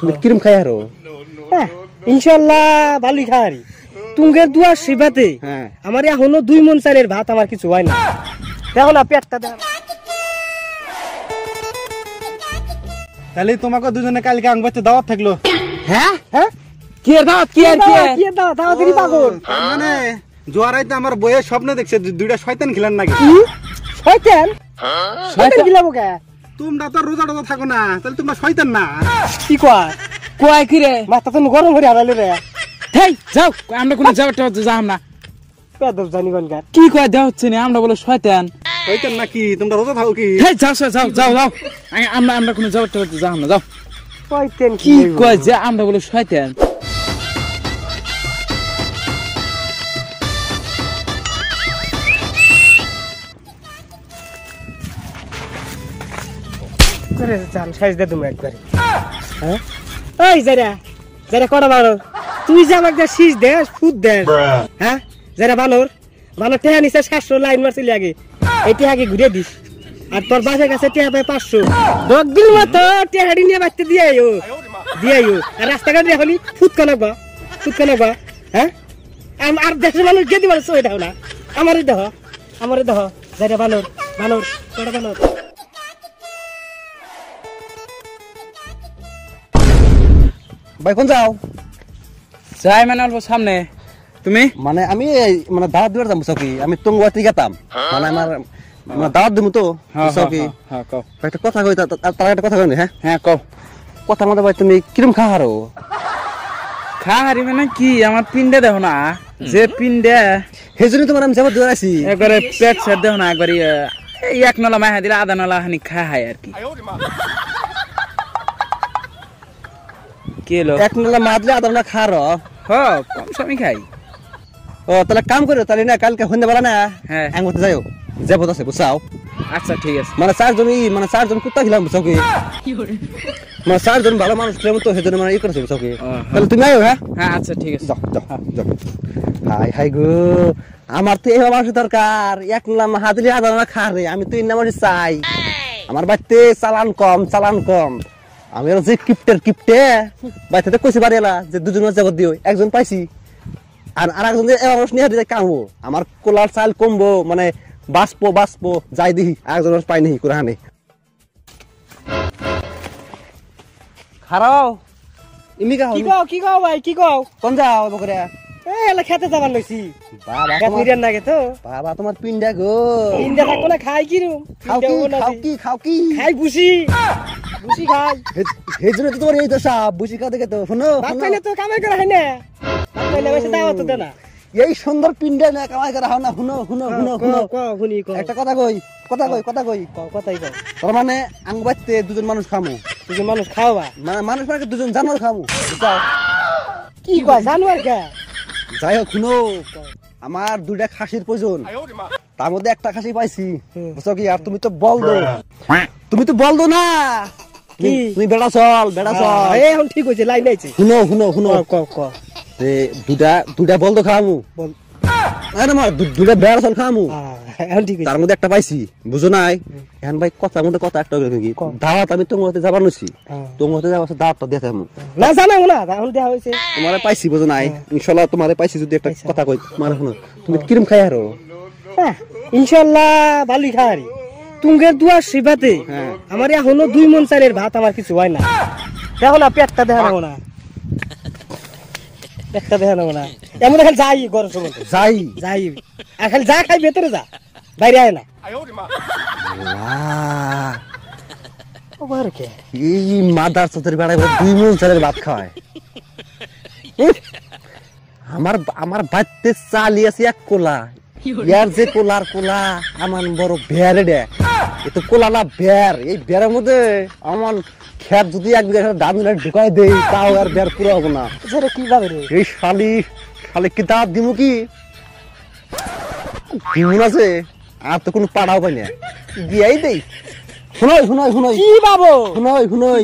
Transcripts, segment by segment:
তুমি কিরম খাই হ্যাঁ, ইনশাল্লাহ ভালোই খাই তুঙ্গের দুয়া শিবাতে হ্যাঁ। আমার এখনো দুই মন ভাত আমার কিছু হয় না দেখো না পেটটা তাহলে তোমাকে দুজনে কালকে আং দাওয়াত থাকলো হ্যাঁ হ্যাঁ কি দাওয়াত কি কি কি দাওয়াত পাগল মানে আমার বইয়ের স্বপ্ন দেখছে দুইটা শয়তান খেলেন নাকি শয়তান শয়তান কে তোমরা তো রোজা টোজা থাকো না তাহলে তোমরা শয়তান না কি কয় কয় কি রে মাথা তো গরম করে হারালে রে হেই যাও আমরা কোনো যাওয়ার টাওয়ার যাম না পেদব জানি কোনকার কি কয় দেওয়া হচ্ছে না আমরা বলো শয়তান শয়তান নাকি তোমরা রোজা থাকো কি হেই যাও যাও যাও যাও আমরা আমরা কোনো যাওয়ার টাওয়ার যাম না যাও শয়তান কি কয় যে আমরা বলো শয়তান করে সাইজ দে তুমি একবারে হ্যাঁ ওই যারা যারা কটা বানর তুই যে আমাকে শীষ দে সুদ দে হ্যাঁ যারা বানর বানর টেহা নিচে সাতশো লাইন মারছিলি আগে এটি আগে ঘুরে দিস আর তোর বাসের কাছে টেহা পায় পাঁচশো দশ দিন মতো টেহাড়ি নিয়ে বাচ্চা দিয়ে আইও দিয়ে আইও আর রাস্তাঘাট দেখলি ফুট কেন বা ফুট কেন বা হ্যাঁ আর দেশের মানুষ গেদি মানুষ ওই দেখো না আমারই দেহ আমারই দেহ যারা বানর বানর কটা বানর ভাই কোন যাও যাই মানে অল্প সামনে তুমি মানে আমি মানে দাওয়াত দিবার যাম বুঝছো আমি তুমি গেতাম মানে আমার মানে দাওয়াত দিমু তো হ্যাঁ, হ্যাঁ, বুঝছো হ্যাঁ, হ্যাঁ একটা কথা কই তার একটা কথা কই হ্যাঁ হ্যাঁ কও কথা মতো ভাই তুমি কিরম খা হারো খা হারি মানে কি আমার পিন্ডে দেখো না যে পিন্ডে সেজন্য তোমার আমি যাবার দৌড়াইছি একবারে পেট সেট দেখো না একবারে এক নলা মাহা দিলে আধা নলা হানি খা হাই আর কি কি এক নালা মাদলে আধা নালা খার হ্যাঁ, কম সময় খাই ও তাহলে কাম করো তাহলে না কালকে সন্ধ্যাবেলা না হ্যাঁ আঙ্গুতে যাও যাবো আছে বুঝাও আচ্ছা ঠিক আছে মানে চারজন ই মানে চারজন কুত্তা খিলাম বুঝাও কি মানে চারজন ভালো মানুষ ছিলাম তো সেজন্য মানে ই করেছে বুঝাও কি হ্যাঁ। তাহলে তুমি আয়ো হ্যাঁ হ্যাঁ আচ্ছা ঠিক আছে যাও যাও হাই হাই গো আমার তো এইভাবে মানুষ দরকার এক নাম হাতলি আধা না খারে আমি তো ইন্না চাই আমার বাড়িতে চালান কম চালান কম আমি আর যে বাইতে যে দুজন দিও একজন পাইছি আর আর একজন যে মানুষ কামবো আমার কোলার চাল কমবো মানে বাঁচবো বাঁচবো যাই দিহি একজন মানুষ খারাও ইমি কি কাও কি কাও ভাই কি কাও কোন যাও বকরে এলা খেতে যাবার লইছি বাবা কাশ্মীরের তো বাবা তোমার পিন্ডা গো পিন্ডা খাই কি রুম কি খাও কি খাও কি খাই বুঝি বুঝি খাই তো এই দশা বুঝি দেখে তো শোনো তো কামাই হয় না তো দেনা এই সুন্দর না কামাই হয় না শুনো শুনো শুনো শুনো শুনি একটা কথা কই কথা কই কথা কই কথাই কই তার মানে দুজন মানুষ খামো দুজন মানুষ খাওয়া মানুষ মানে দুজন জানোয়ার খামো কি কয় জানোয়ার কে যাই হোক শুনো আমার দুইটা খাসির প্রয়োজন তার মধ্যে একটা খাসি পাইছি বুঝছো কি আর তুমি তো বল দো তুমি তো বল দো না তার মধ্যে একটা পাইছি বুঝো নাই এখন ভাই মধ্যে কথা একটা দাওয়াত আমি তোমার হাতে যাবার হ্যাঁ। তোমার হাতে দাওয়াতটা আমি না জানা না এখন দেওয়া হয়েছে পাইছি বুঝো নাই হ্যাঁ। ইনশাল্লাহ তোমারে পাইছি যদি একটা কথা কই তোমার শুনো তুমি কিরম খাই আর হ্যাঁ, ইনশাল্লাহ ভালোই খাই তুঙ্গের দুয়া শিবাতে আমার এখনো দুই মন চালের ভাত আমার কিছু হয় না দেখো না পেটটা দেখা নেবো না পেটটা দেখা নেবো না এমন এখন যাই গরম সময় যাই যাই এখন যা খাই ভেতরে যা বাইরে আয় না এই মাদার চোতের বেড়ায় দুই মন চালের ভাত খাওয়ায় আমার আমার বাড়িতে চালি আছে এক কোলা ইয়ার যে কোলার কোলা আমার বড় ভেয়ারে দেয় এ তো কোলালা বের এই বেরের মধ্যে আমার খ্যাত যদি এক বিঘা দাম মিলে ঢুকাই দেই তাও আর বের পুরো হবে না আচ্ছা, কি কিভাবে রে এই শালি শালি কিতাব দিমু কি দিমুন আছে আর তো কোনো পাড়াও পাই না দিয়াই দেই শুনোই শুনোই শুনোই কি বাবু শুনোই শুনোই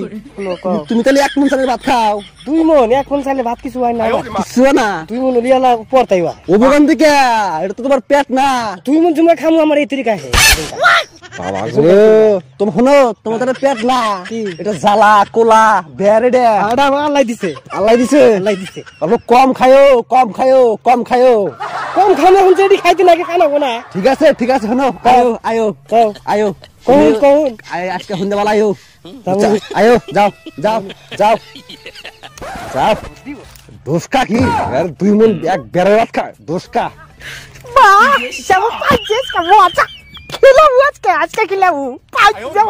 তুমি তাহলে এক মন চালের ভাত খাও তুই মন এক মন চালের ভাত কিছু হয় না কিছু না দুই মন লিয়ালা পর তাইবা ওবগান থেকে এটা তো তোমার পেট না দুই মন তুমি খামু আমার এই তরিকা আছে শুনো জ্বালা দিছে দিছে কম খায়ো কম খায়ো কম খায়ো কম ঠিক আছে ঠিক আছে শোনো আয়ো আয়ো আয়ো কৌ কৌ আজকে সন্ধ্যাবেলা আয়ো আচ্ছা, আয়ো যাও যাও যাও যাও দোষকা কি দুই মন এক বেড়ে রাখা খা দোষকা বা খাবো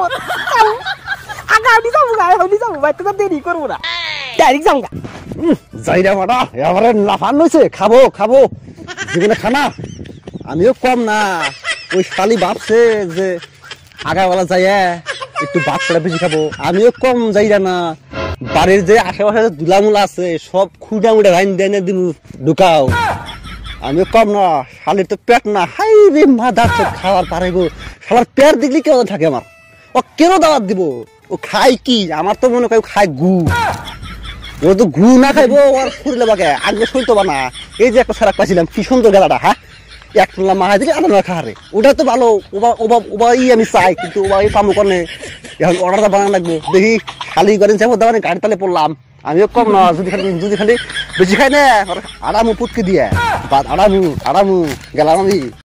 খাবো জীবনে খানা আমিও কম না ওই শালি ভাবছে যে আগাবেলা যাইয়া একটু ভাত করে বেশি খাবো আমিও কম যাই না বাড়ির যে আশেপাশে দুলামুলা আছে সব খুঁটা মুটা রাইন দেয় দিন ঢুকাও আমি কম না শালির তো পেট না হাই রে মা তো খাওয়ার পারে গো শালার পেট দেখলি কেউ থাকে আমার ও কেন দাওয়াত দিব ও খাই কি আমার তো মনে হয় খায় গু ও তো গু না খাইব ওর শরীরে বাকে আগে শুনতো বা না এই যে একটা সারা পাইছিলাম কি সুন্দর গেলাটা হ্যাঁ এক ফুলা মাহা দিলে আনা না রে ওটা তো ভালো ওবা ওবা ওবা ই আমি চাই কিন্তু ওবা এই পামু কনে এখন অর্ডারটা বানানো লাগবে দেখি খালি করে যাবো দাবানে গাড়ি তালে পড়লাম আমিও কম না যদি খালি যদি খালি বেশি খাই না আরাম পুটকে দিয়ে Pak ada mu, ada lama